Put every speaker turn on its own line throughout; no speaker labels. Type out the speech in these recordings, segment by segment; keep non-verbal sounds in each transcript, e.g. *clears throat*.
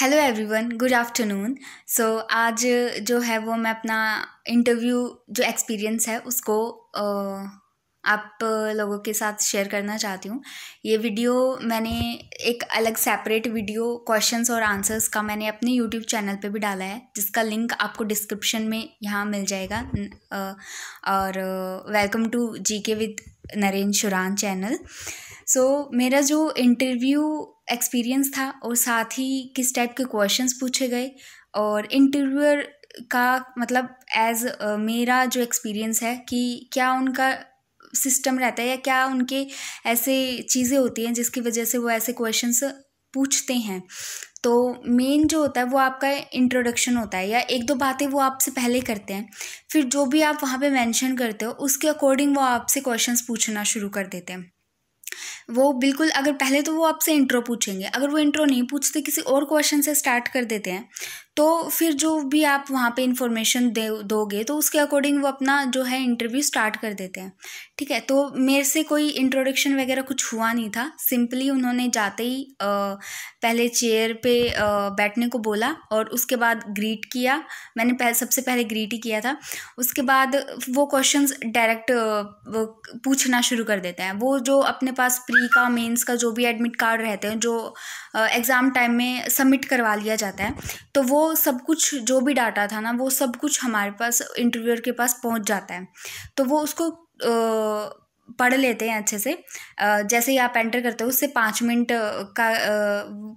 hello everyone good afternoon so आज जो है वो मैं अपना इंटरव्यू जो एक्सपीरियंस है उसको आप लोगों के साथ शेयर करना चाहती हूँ ये वीडियो मैंने एक अलग सेपरेट वीडियो क्वेश्चंस और आंसर्स का मैंने अपने यूट्यूब चैनल पे भी डाला है जिसका लिंक आपको डिस्क्रिप्शन में यहाँ मिल जाएगा और welcome to GK with Narendra Shuran channel so so, मेरा जो इंटरव्यू एक्सपीरियंस था और साथ ही किस टाइप के क्वेश्चंस पूछे गए और इंटरव्यूअर का मतलब एज uh, मेरा जो एक्सपीरियंस है कि क्या उनका सिस्टम रहता है या क्या उनके ऐसे चीज़ें होती हैं जिसकी वजह से वो ऐसे क्वेश्चंस पूछते हैं तो मेन जो होता है वो आपका इंट्रोडक्शन होता है या एक दो बातें वो आपसे पहले करते हैं फिर जो भी आप वहाँ पे मेंशन करते हो उसके अकॉर्डिंग वो आपसे क्वेश्चंस पूछना शुरू कर देते हैं वो बिल्कुल अगर पहले तो वो आपसे इंट्रो पूछेंगे अगर वो इंट्रो नहीं पूछते किसी और क्वेश्चन से स्टार्ट कर देते हैं तो फिर जो भी आप वहाँ पे इन्फॉर्मेशन दे दोगे तो उसके अकॉर्डिंग वो अपना जो है इंटरव्यू स्टार्ट कर देते हैं ठीक है तो मेरे से कोई इंट्रोडक्शन वगैरह कुछ हुआ नहीं था सिंपली उन्होंने जाते ही आ, पहले चेयर पे आ, बैठने को बोला और उसके बाद ग्रीट किया मैंने पहले सबसे पहले ग्रीट ही किया था उसके बाद वो क्वेश्चन डायरेक्ट पूछना शुरू कर देते हैं वो जो अपने पास प्री का मेन्स का जो भी एडमिट कार्ड रहते हैं जो एग्ज़ाम टाइम में सबमिट करवा लिया जाता है तो वो वो सब कुछ जो भी डाटा था ना वो सब कुछ हमारे पास इंटरव्यूअर के पास पहुंच जाता है तो वो उसको पढ़ लेते हैं अच्छे से जैसे ही आप एंटर करते हो उससे पाँच मिनट का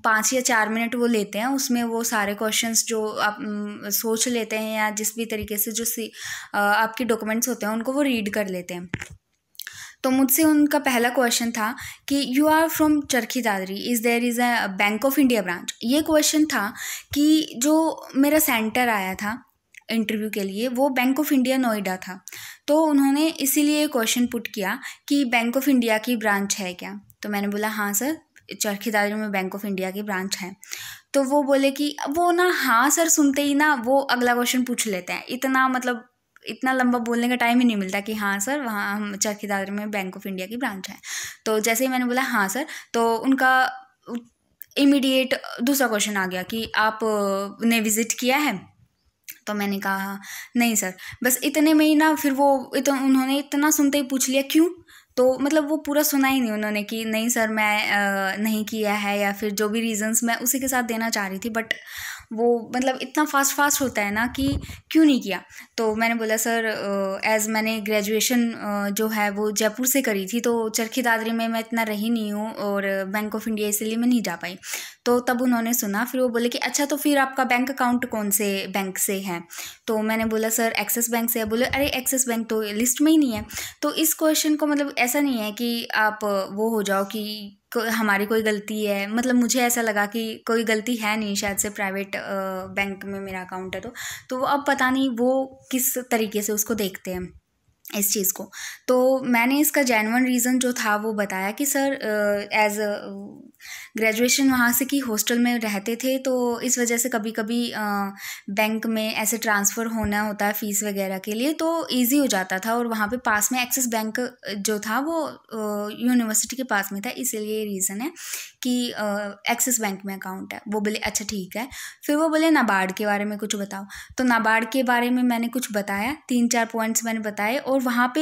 पाँच या चार मिनट वो लेते हैं उसमें वो सारे क्वेश्चंस जो आप सोच लेते हैं या जिस भी तरीके से जो सी आपके डॉक्यूमेंट्स होते हैं उनको वो रीड कर लेते हैं तो मुझसे उनका पहला क्वेश्चन था कि you are from Charkhi Dadri is there is a Bank of India branch ये क्वेश्चन था कि जो मेरा सेंटर आया था इंटरव्यू के लिए वो बैंक ऑफ इंडिया नोएडा था तो उन्होंने इसीलिए क्वेश्चन पुट किया कि बैंक ऑफ इंडिया की ब्रांच है क्या तो मैंने बोला हाँ सर चरखी दादरी में बैंक ऑफ इंडिया की ब्रांच है तो वो बोले कि वो ना हाँ सर सुनते ही ना वो अगला क्वेश्चन पूछ लेते हैं इतना मतलब इतना लंबा बोलने का टाइम ही नहीं मिलता कि हाँ सर वहाँ हम चरखी दादरी में बैंक ऑफ इंडिया की ब्रांच है तो जैसे ही मैंने बोला हाँ सर तो उनका इमीडिएट दूसरा क्वेश्चन आ गया कि आप ने विज़िट किया है तो मैंने कहा नहीं सर बस इतने में ही ना फिर वो इतना उन्होंने इतना सुनते ही पूछ लिया क्यों तो मतलब वो पूरा सुना ही नहीं उन्होंने कि नहीं सर मैं आ, नहीं किया है या फिर जो भी रीज़न्स मैं उसी के साथ देना चाह रही थी बट वो मतलब इतना फास्ट फास्ट होता है ना कि क्यों नहीं किया तो मैंने बोला सर एज़ मैंने ग्रेजुएशन जो है वो जयपुर से करी थी तो चरखी दादरी में मैं इतना रही नहीं हूँ और बैंक ऑफ इंडिया इसलिए मैं नहीं जा पाई तो तब उन्होंने सुना फिर वो बोले कि अच्छा तो फिर आपका बैंक अकाउंट कौन से बैंक से है तो मैंने बोला सर एक्सिस बैंक से है बोले अरे एक्सिस बैंक तो लिस्ट में ही नहीं है तो इस क्वेश्चन को मतलब ऐसा नहीं है कि आप वो हो जाओ कि को, हमारी कोई गलती है मतलब मुझे ऐसा लगा कि कोई गलती है नहीं शायद से प्राइवेट बैंक में मेरा अकाउंट है तो तो अब पता नहीं वो किस तरीके से उसको देखते हैं इस चीज़ को तो मैंने इसका जैनवन रीज़न जो था वो बताया कि सर एज ग्रेजुएशन वहाँ से कि हॉस्टल में रहते थे तो इस वजह से कभी कभी बैंक में ऐसे ट्रांसफ़र होना होता है फ़ीस वगैरह के लिए तो इजी हो जाता था और वहाँ पे पास में एक्सिस बैंक जो था वो यूनिवर्सिटी के पास में था इसीलिए रीज़न है कि एक्सिस बैंक में अकाउंट है वो बोले अच्छा ठीक है फिर वो बोले नाबार्ड के बारे में कुछ बताओ तो नाबार्ड के बारे में मैंने कुछ बताया तीन चार पॉइंट्स मैंने बताए और वहाँ पे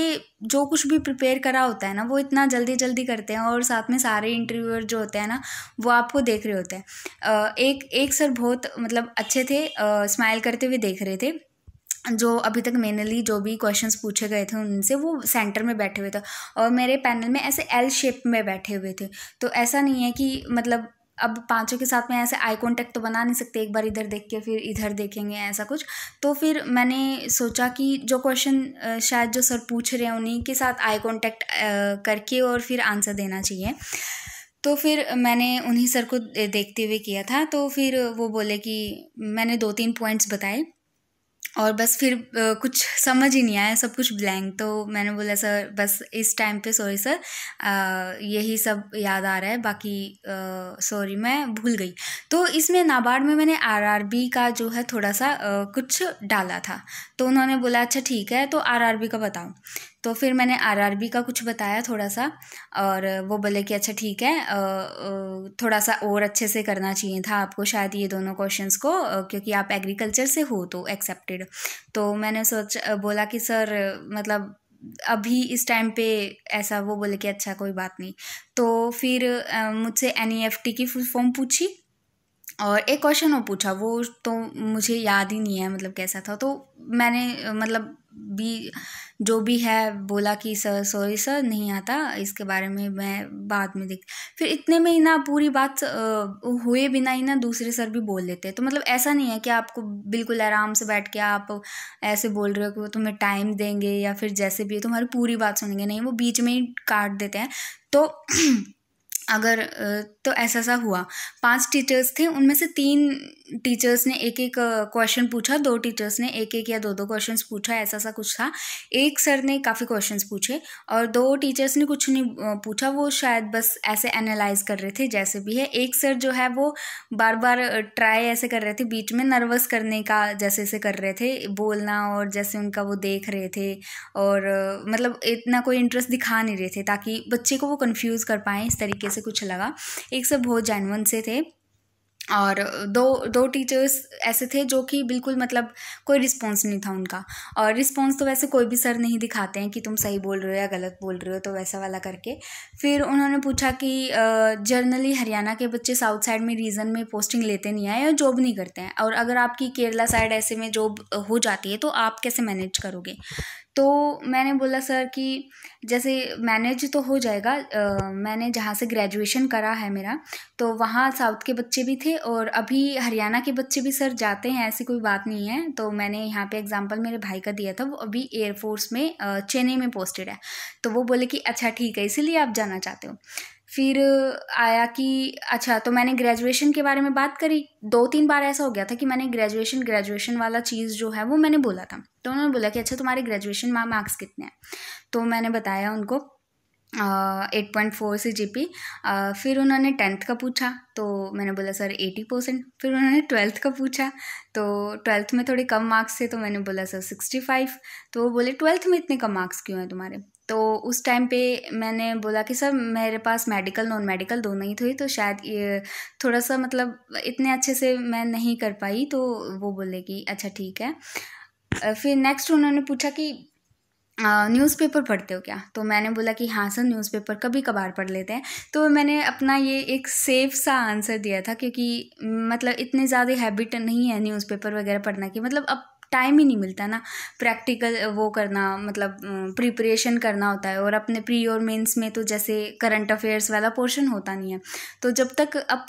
जो कुछ भी प्रिपेयर करा होता है ना वो इतना जल्दी जल्दी करते हैं और साथ में सारे इंटरव्यूअर जो होते हैं ना वो आपको देख रहे होते हैं एक एक सर बहुत मतलब अच्छे थे स्माइल करते हुए देख रहे थे जो अभी तक मेनली जो भी क्वेश्चंस पूछे गए थे उनसे वो सेंटर में बैठे हुए थे और मेरे पैनल में ऐसे एल शेप में बैठे हुए थे तो ऐसा नहीं है कि मतलब अब पांचों के साथ में ऐसे आई कॉन्टैक्ट तो बना नहीं सकते एक बार इधर देख के फिर इधर देखेंगे ऐसा कुछ तो फिर मैंने सोचा कि जो क्वेश्चन शायद जो सर पूछ रहे हैं उन्हीं के साथ आई कॉन्टैक्ट करके और फिर आंसर देना चाहिए तो फिर मैंने उन्हीं सर को देखते हुए किया था तो फिर वो बोले कि मैंने दो तीन पॉइंट्स बताए और बस फिर कुछ समझ ही नहीं आया सब कुछ ब्लैंक तो मैंने बोला सर बस इस टाइम पे सॉरी सर यही सब याद आ रहा है बाकी सॉरी मैं भूल गई तो इसमें नाबार्ड में मैंने आरआरबी का जो है थोड़ा सा आ, कुछ डाला था तो उन्होंने बोला अच्छा ठीक है तो आरआरबी का बताओ तो फिर मैंने आरआरबी का कुछ बताया थोड़ा सा और वो बोले कि अच्छा ठीक है थोड़ा सा और अच्छे से करना चाहिए था आपको शायद ये दोनों क्वेश्चंस को क्योंकि आप एग्रीकल्चर से हो तो एक्सेप्टेड तो मैंने सोच बोला कि सर मतलब अभी इस टाइम पे ऐसा वो बोले कि अच्छा कोई बात नहीं तो फिर मुझसे एन e की फुल फॉर्म पूछी और एक क्वेश्चन और पूछा वो तो मुझे याद ही नहीं है मतलब कैसा था तो मैंने मतलब भी जो भी है बोला कि सर सॉरी सर नहीं आता इसके बारे में मैं बाद में देख फिर इतने में ही ना पूरी बात हुए बिना ही ना दूसरे सर भी बोल लेते हैं तो मतलब ऐसा नहीं है कि आपको बिल्कुल आराम से बैठ के आप ऐसे बोल रहे हो कि वो तुम्हें टाइम देंगे या फिर जैसे भी तुम्हारी पूरी बात सुनेंगे नहीं वो बीच में ही काट देते हैं तो *clears throat* अगर तो ऐसा सा हुआ पांच टीचर्स थे उनमें से तीन टीचर्स ने एक एक क्वेश्चन पूछा दो टीचर्स ने एक एक या दो दो क्वेश्चंस पूछा ऐसा सा कुछ था एक सर ने काफ़ी क्वेश्चंस पूछे और दो टीचर्स ने कुछ नहीं पूछा वो शायद बस ऐसे एनालाइज कर रहे थे जैसे भी है एक सर जो है वो बार बार ट्राई ऐसे कर रहे थे बीच में नर्वस करने का जैसे ऐसे कर रहे थे बोलना और जैसे उनका वो देख रहे थे और मतलब इतना कोई इंटरेस्ट दिखा नहीं रहे थे ताकि बच्चे को वो कन्फ्यूज़ कर पाएँ इस तरीके से ऐसे कुछ लगा एक सब बहुत जैनवन से थे और दो दो टीचर्स ऐसे थे जो कि बिल्कुल मतलब कोई रिस्पॉन्स नहीं था उनका और रिस्पॉन्स तो वैसे कोई भी सर नहीं दिखाते हैं कि तुम सही बोल रहे हो या गलत बोल रहे हो तो वैसा वाला करके फिर उन्होंने पूछा कि जर्नली हरियाणा के बच्चे साउथ साइड में रीजन में पोस्टिंग लेते नहीं आए और जॉब नहीं करते हैं और अगर आपकी केरला साइड ऐसे में जॉब हो जाती है तो आप कैसे मैनेज करोगे तो मैंने बोला सर कि जैसे मैनेज तो हो जाएगा मैंने जहाँ से ग्रेजुएशन करा है मेरा तो वहाँ साउथ के बच्चे भी थे और अभी हरियाणा के बच्चे भी सर जाते हैं ऐसी कोई बात नहीं है तो मैंने यहाँ पे एग्जांपल मेरे भाई का दिया था वो अभी एयरफोर्स में चेन्नई में पोस्टेड है तो वो बोले कि अच्छा ठीक है इसीलिए आप जाना चाहते हो फिर आया कि अच्छा तो मैंने ग्रेजुएशन के बारे में बात करी दो तीन बार ऐसा हो गया था कि मैंने ग्रेजुएशन ग्रेजुएशन वाला चीज़ जो है वो मैंने बोला था तो उन्होंने बोला कि अच्छा तुम्हारे ग्रेजुएशन मा मार्क्स कितने हैं तो मैंने बताया उनको eight point four C G P फिर उन्होंने टेंथ का पूछा तो मैंने बोला सर एटी परसेंट फिर उन्होंने ट्वेल्थ का पूछा तो ट्वेल्थ में थोड़े कम मार्क्स थे तो मैंने बोला सर सिक्सटी फाइव तो वो बोले ट्वेल्थ में इतने कम मार्क्स क्यों हैं तुम्हारे तो उस टाइम पे मैंने बोला कि सर मेरे पास मेडिकल नॉन मेडिकल दोनों ही थे तो शायद ये थोड़ा सा मतलब इतने अच्छे से मैं नहीं कर पाई तो वो बोले कि अच्छा ठीक है फिर नेक्स्ट उन्होंने पूछा कि न्यूज़पेपर पढ़ते हो क्या तो मैंने बोला कि हाँ सर न्यूज़पेपर कभी कभार पढ़ लेते हैं तो मैंने अपना ये एक सेफ सा आंसर दिया था क्योंकि मतलब इतने ज़्यादा हैबिट नहीं है न्यूज़पेपर वगैरह पढ़ना की मतलब अब टाइम ही नहीं मिलता ना प्रैक्टिकल वो करना मतलब प्रिपरेशन करना होता है और अपने प्री और मेंस में तो जैसे करंट अफेयर्स वाला पोर्शन होता नहीं है तो जब तक अब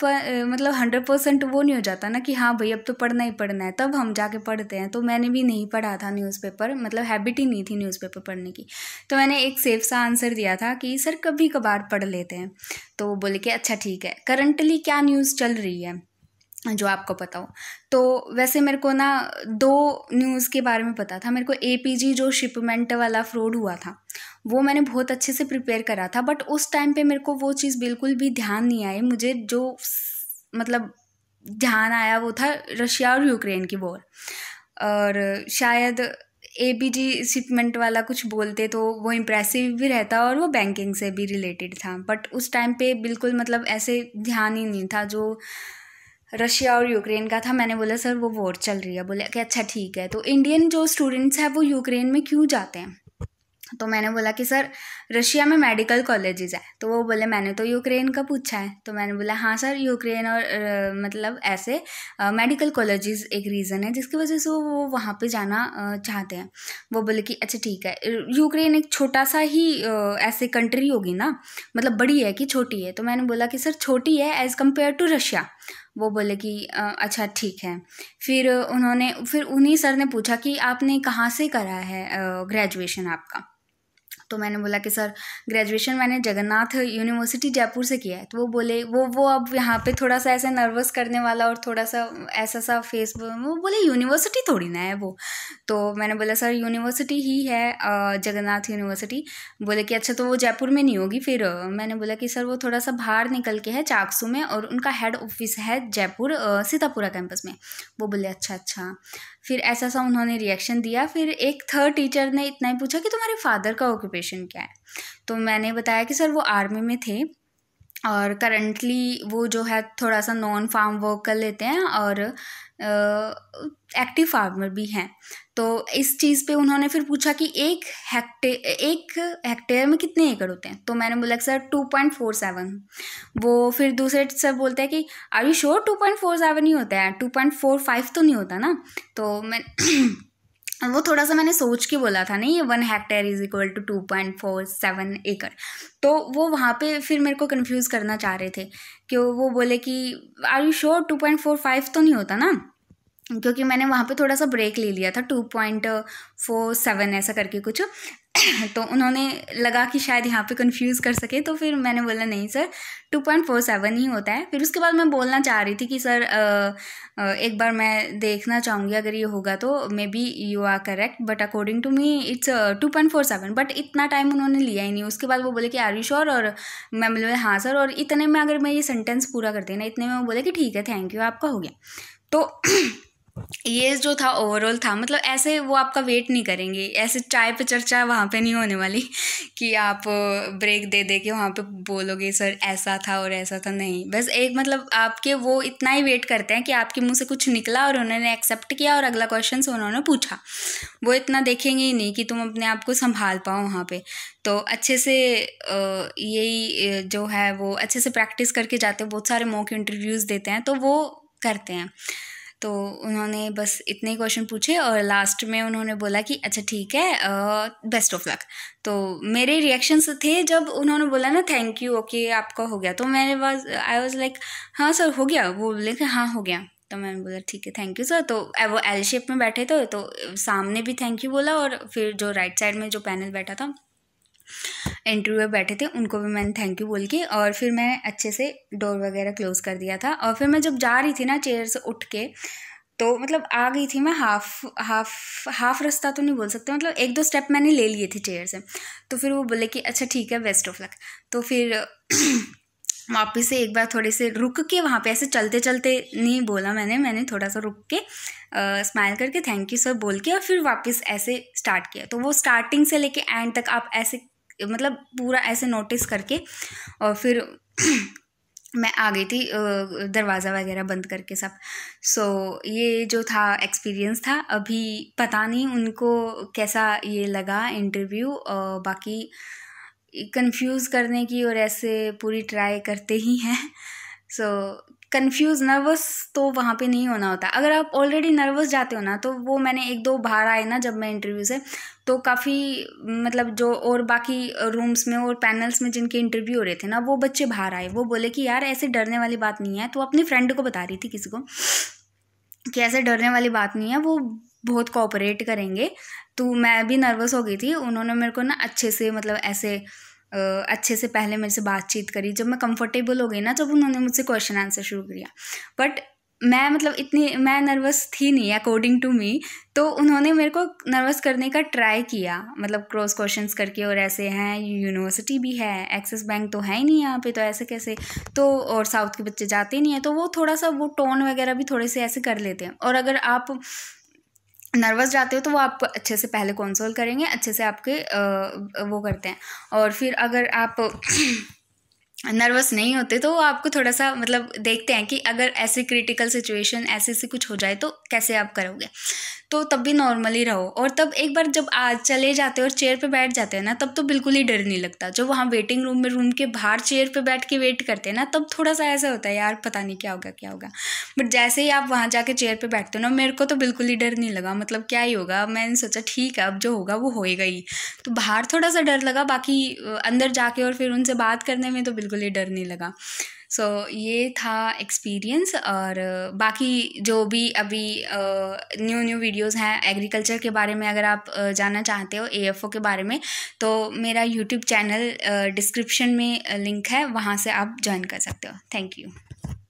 मतलब हंड्रेड परसेंट वो नहीं हो जाता ना कि हाँ भाई अब तो पढ़ना ही पढ़ना है तब हम जाके पढ़ते हैं तो मैंने भी नहीं पढ़ा था न्यूज़पेपर मतलब हैबिट ही नहीं थी न्यूज़पेपर पढ़ने की तो मैंने एक सेफ सा आंसर दिया था कि सर कभी कभार पढ़ लेते हैं तो बोले कि अच्छा ठीक है करंटली क्या न्यूज़ चल रही है जो आपको पता हो तो वैसे मेरे को ना दो न्यूज़ के बारे में पता था मेरे को एपीजी जो शिपमेंट वाला फ्रॉड हुआ था वो मैंने बहुत अच्छे से प्रिपेयर करा था बट उस टाइम पे मेरे को वो चीज़ बिल्कुल भी ध्यान नहीं आई मुझे जो मतलब ध्यान आया वो था रशिया और यूक्रेन की वॉर और शायद ए बी जी शिपमेंट वाला कुछ बोलते तो वो इम्प्रेसिव भी रहता और वो बैंकिंग से भी रिलेटेड था बट उस टाइम पे बिल्कुल मतलब ऐसे ध्यान ही नहीं था जो रशिया और यूक्रेन का था मैंने बोला सर वो वॉर चल रही है बोले कि अच्छा ठीक है तो इंडियन जो स्टूडेंट्स हैं वो यूक्रेन में क्यों जाते हैं तो मैंने बोला कि सर रशिया में मेडिकल कॉलेजेस है तो वो बोले मैंने तो यूक्रेन का पूछा है तो मैंने बोला हाँ सर यूक्रेन और uh, मतलब ऐसे मेडिकल कॉलेजेस एक रीज़न है जिसकी वजह से वो वहाँ पे जाना आ, चाहते हैं वो बोले कि अच्छा ठीक है यूक्रेन एक छोटा सा ही ऐसे कंट्री होगी ना मतलब बड़ी है कि छोटी है तो मैंने बोला कि सर छोटी है एज़ कम्पेयर टू रशिया वो बोले कि अच्छा ठीक है फिर उन्होंने फिर उन्हीं सर ने पूछा कि आपने कहाँ से करा है ग्रेजुएशन आपका तो मैंने बोला कि सर ग्रेजुएशन मैंने जगन्नाथ यूनिवर्सिटी जयपुर से किया है तो वो बोले वो वो अब यहाँ पे थोड़ा सा ऐसे नर्वस करने वाला और थोड़ा सा ऐसा सा फेस वो बोले यूनिवर्सिटी थोड़ी ना है वो तो मैंने बोला सर यूनिवर्सिटी ही है जगन्नाथ यूनिवर्सिटी बोले कि अच्छा तो वो जयपुर में नहीं होगी फिर मैंने बोला कि सर वो थोड़ा सा बाहर निकल के है चाकसू में और उनका हेड ऑफिस है जयपुर सीतापुरा कैंपस में वो बोले अच्छा अच्छा फिर ऐसा सा उन्होंने रिएक्शन दिया फिर एक थर्ड टीचर ने इतना ही पूछा कि तुम्हारे फादर का ऑक्यूपेशन क्या है तो मैंने बताया कि सर वो आर्मी में थे और करंटली वो जो है थोड़ा सा नॉन फार्म वर्क कर लेते हैं और एक्टिव फार्मर भी हैं तो इस चीज़ पे उन्होंने फिर पूछा कि एक हेक्टेयर एक हेक्टेयर में कितने एकड़ होते हैं तो मैंने बोला sir two point four seven वो फिर दूसरे सर बोलते हैं कि are you sure two point four seven ही होता है टू पॉइंट फोर फाइव तो नहीं होता ना तो मैं *clears throat* वो थोड़ा सा मैंने सोच के बोला था नहीं ये one hectare is equal to two point four seven एकड़ तो वो वहाँ पे फिर मेरे को कंफ्यूज करना चाह रहे थे कि वो बोले कि are you sure two point four five तो नहीं होता ना क्योंकि मैंने वहाँ पे थोड़ा सा ब्रेक ले लिया था टू पॉइंट फोर सेवन ऐसा करके कुछ तो उन्होंने लगा कि शायद यहाँ पे कंफ्यूज कर सके तो फिर मैंने बोला नहीं sir two point four seven ही होता है फिर उसके बाद मैं बोलना चाह रही थी कि सर आ, एक बार मैं देखना चाहूँगी अगर ये होगा तो maybe you are correct but according to me it's two point four seven but इतना टाइम उन्होंने लिया ही नहीं उसके बाद वो बोले कि आर यू श्योर और मैं बोले हाँ सर और इतने में अगर मैं ये सेंटेंस पूरा कर देना इतने में वो बोले कि ठीक है थैंक यू आपका हो गया तो ये जो था ओवरऑल था मतलब ऐसे वो आपका वेट नहीं करेंगे ऐसे चाय पे चर्चा वहाँ पे नहीं होने वाली *laughs* कि आप ब्रेक दे दे के वहाँ पे बोलोगे सर ऐसा था और ऐसा था नहीं बस एक मतलब आपके वो इतना ही वेट करते हैं कि आपके मुंह से कुछ निकला और उन्होंने एक्सेप्ट किया और अगला क्वेश्चन उन्होंने पूछा वो इतना देखेंगे ही नहीं कि तुम अपने आप को संभाल पाओ वहाँ पर तो अच्छे से यही जो है वो अच्छे से प्रैक्टिस करके जाते हैं बहुत सारे मॉक इंटरव्यूज़ देते हैं तो वो करते हैं तो उन्होंने बस इतने क्वेश्चन पूछे और लास्ट में उन्होंने बोला कि अच्छा ठीक है बेस्ट ऑफ लक तो मेरे रिएक्शंस थे जब उन्होंने बोला ना थैंक यू ओके आपका हो गया तो मैंने वॉज आई वॉज लाइक हाँ सर हो गया वो बोले कि हाँ हो गया तो मैंने बोला ठीक है थैंक यू सर तो वो एल शेप में बैठे थे तो सामने भी थैंक यू बोला और फिर जो राइट साइड में जो पैनल बैठा था इंटरव्यू बैठे थे उनको भी मैंने थैंक यू बोल के और फिर मैं अच्छे से डोर वगैरह क्लोज़ कर दिया था और फिर मैं जब जा रही थी ना चेयर से उठ के तो मतलब आ गई थी मैं हाफ हाफ हाफ रास्ता तो नहीं बोल सकते मतलब एक दो स्टेप मैंने ले लिए थे चेयर से तो फिर वो बोले कि अच्छा ठीक है बेस्ट ऑफ लक तो फिर *clears throat* वापस से एक बार थोड़े से रुक के वहाँ पे ऐसे चलते चलते नहीं बोला मैंने मैंने थोड़ा सा रुक के स्माइल करके थैंक यू सर बोल के और फिर वापस ऐसे स्टार्ट किया तो वो स्टार्टिंग से लेके एंड तक आप ऐसे मतलब पूरा ऐसे नोटिस करके और फिर *clears throat* मैं आ गई थी दरवाज़ा वगैरह बंद करके सब सो so, ये जो था एक्सपीरियंस था अभी पता नहीं उनको कैसा ये लगा इंटरव्यू बाकी कंफ्यूज करने की और ऐसे पूरी ट्राई करते ही हैं सो so, कंफ्यूज नर्वस तो वहाँ पे नहीं होना होता अगर आप ऑलरेडी नर्वस जाते हो ना तो वो मैंने एक दो बाहर आए ना जब मैं इंटरव्यू से तो काफ़ी मतलब जो और बाकी रूम्स में और पैनल्स में जिनके इंटरव्यू हो रहे थे ना वो बच्चे बाहर आए वो बोले कि यार ऐसे डरने वाली बात नहीं है तो अपनी फ्रेंड को बता रही थी किसी को कि ऐसे डरने वाली बात नहीं है वो बहुत कोऑपरेट करेंगे तो मैं भी नर्वस हो गई थी उन्होंने मेरे को ना अच्छे से मतलब ऐसे अच्छे से पहले मेरे से बातचीत करी जब मैं कंफर्टेबल हो गई ना जब उन्होंने मुझसे क्वेश्चन आंसर शुरू किया बट मैं मतलब इतनी मैं नर्वस थी नहीं अकॉर्डिंग टू मी तो उन्होंने मेरे को नर्वस करने का ट्राई किया मतलब क्रॉस क्वेश्चन करके और ऐसे हैं यूनिवर्सिटी भी है एक्सिस बैंक तो है ही नहीं यहाँ पे तो ऐसे कैसे तो और साउथ के बच्चे जाते नहीं हैं तो वो थोड़ा सा वो टोन वगैरह भी थोड़े से ऐसे कर लेते हैं और अगर आप नर्वस जाते हो तो वो आपको अच्छे से पहले कंसोल करेंगे अच्छे से आपके आ, वो करते हैं और फिर अगर आप नर्वस *clears throat* नहीं होते तो वो आपको थोड़ा सा मतलब देखते हैं कि अगर ऐसी क्रिटिकल सिचुएशन ऐसे से कुछ हो जाए तो कैसे आप करोगे तो तब भी नॉर्मली रहो और तब एक बार जब आ चले जाते हो और चेयर पे बैठ जाते हैं ना तब तो बिल्कुल ही डर नहीं लगता जब वहाँ वेटिंग रूम में रूम के बाहर चेयर पे बैठ के वेट करते हैं ना तब थोड़ा सा ऐसा होता है यार पता नहीं क्या होगा क्या होगा बट जैसे ही आप वहाँ जाके चेयर पर बैठते हो ना मेरे को तो बिल्कुल ही डर नहीं लगा मतलब क्या ही होगा मैंने सोचा ठीक है अब जो होगा वो होएगा ही तो बाहर थोड़ा सा डर लगा बाकी अंदर जाके और फिर उनसे बात करने में तो बिल्कुल ही डर नहीं लगा सो so, ये था एक्सपीरियंस और बाकी जो भी अभी न्यू न्यू वीडियोस हैं एग्रीकल्चर के बारे में अगर आप जानना चाहते हो एएफओ के बारे में तो मेरा यूट्यूब चैनल डिस्क्रिप्शन में लिंक है वहाँ से आप ज्वाइन कर सकते हो थैंक यू